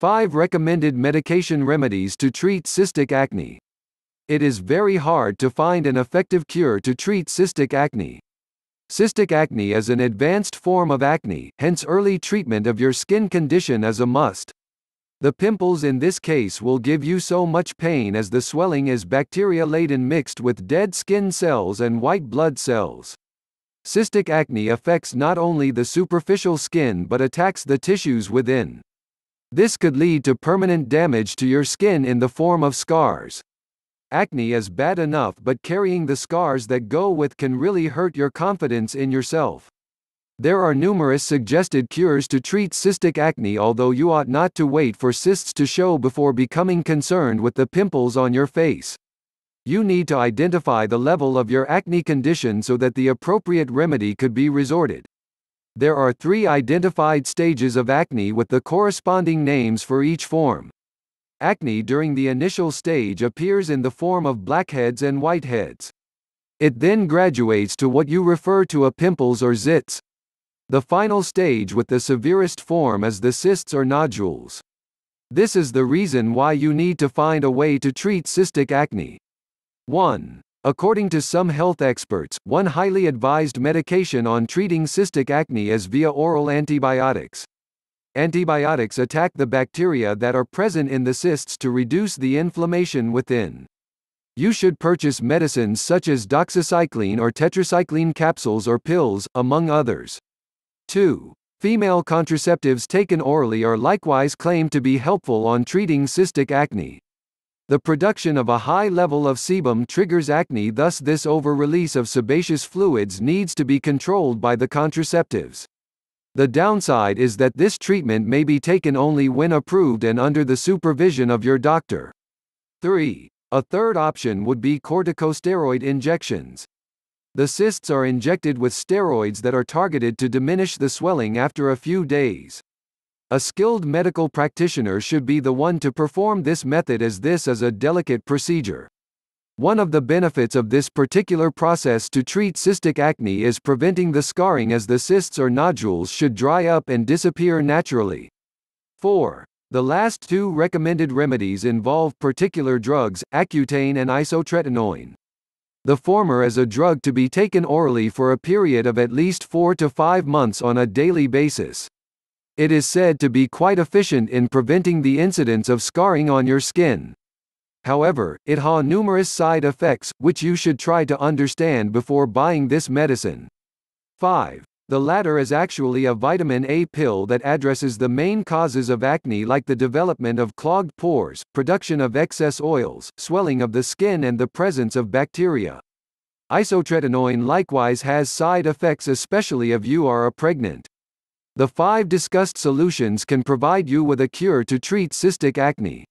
5 Recommended Medication Remedies to Treat Cystic Acne. It is very hard to find an effective cure to treat cystic acne. Cystic acne is an advanced form of acne, hence, early treatment of your skin condition is a must. The pimples in this case will give you so much pain as the swelling is bacteria laden mixed with dead skin cells and white blood cells. Cystic acne affects not only the superficial skin but attacks the tissues within. This could lead to permanent damage to your skin in the form of scars. Acne is bad enough but carrying the scars that go with can really hurt your confidence in yourself. There are numerous suggested cures to treat cystic acne although you ought not to wait for cysts to show before becoming concerned with the pimples on your face. You need to identify the level of your acne condition so that the appropriate remedy could be resorted. There are three identified stages of acne with the corresponding names for each form. Acne during the initial stage appears in the form of blackheads and whiteheads. It then graduates to what you refer to as pimples or zits. The final stage with the severest form is the cysts or nodules. This is the reason why you need to find a way to treat cystic acne. 1. According to some health experts, one highly advised medication on treating cystic acne is via oral antibiotics. Antibiotics attack the bacteria that are present in the cysts to reduce the inflammation within. You should purchase medicines such as doxycycline or tetracycline capsules or pills, among others. 2. Female contraceptives taken orally are likewise claimed to be helpful on treating cystic acne. The production of a high level of sebum triggers acne thus this over-release of sebaceous fluids needs to be controlled by the contraceptives. The downside is that this treatment may be taken only when approved and under the supervision of your doctor. 3. A third option would be corticosteroid injections. The cysts are injected with steroids that are targeted to diminish the swelling after a few days. A skilled medical practitioner should be the one to perform this method as this is a delicate procedure. One of the benefits of this particular process to treat cystic acne is preventing the scarring as the cysts or nodules should dry up and disappear naturally. 4. The last two recommended remedies involve particular drugs, Accutane and isotretinoin. The former is a drug to be taken orally for a period of at least 4 to 5 months on a daily basis. It is said to be quite efficient in preventing the incidence of scarring on your skin. However, it has numerous side effects, which you should try to understand before buying this medicine. 5. The latter is actually a vitamin A pill that addresses the main causes of acne like the development of clogged pores, production of excess oils, swelling of the skin and the presence of bacteria. Isotretinoin likewise has side effects especially if you are a pregnant. The five discussed solutions can provide you with a cure to treat cystic acne.